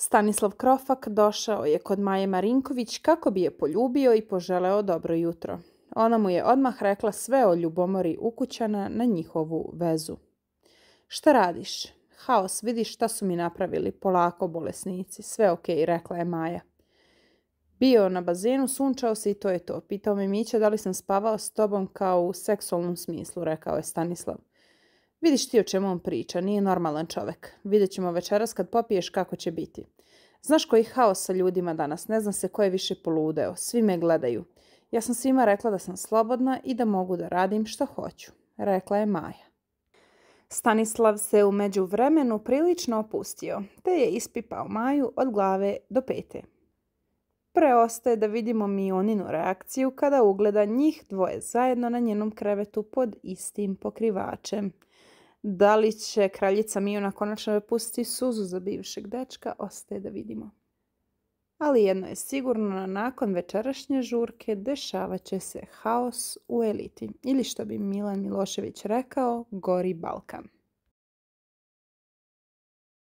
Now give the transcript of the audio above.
Stanislav Krofak došao je kod Maje Marinković kako bi je poljubio i poželeo dobro jutro. Ona mu je odmah rekla sve o ljubomori ukućana na njihovu vezu. Šta radiš? Haos, vidiš šta su mi napravili, polako bolesnici, sve ok, rekla je Maja. Bio na bazenu, sunčao se i to je to. Pitao me Mića da li sam spavao s tobom kao u seksualnom smislu, rekao je Stanislav. Vidiš ti o čemu on priča, nije normalan čovjek. Vidjet ćemo večeras kad popiješ kako će biti. Znaš koji haos sa ljudima danas, ne znam se ko je više poludeo, svi me gledaju. Ja sam svima rekla da sam slobodna i da mogu da radim što hoću, rekla je Maja. Stanislav se u međuvremenu prilično opustio, te je ispipao Maju od glave do pete. Preostaje da vidimo Mioninu reakciju kada ugleda njih dvoje zajedno na njenom krevetu pod istim pokrivačem. Da li će kraljica Miona konačno pustiti suzu za bivšeg dečka, ostaje da vidimo. Ali jedno je sigurno, nakon večerašnje žurke dešavat će se haos u eliti. Ili što bi Milan Milošević rekao, gori Balkan.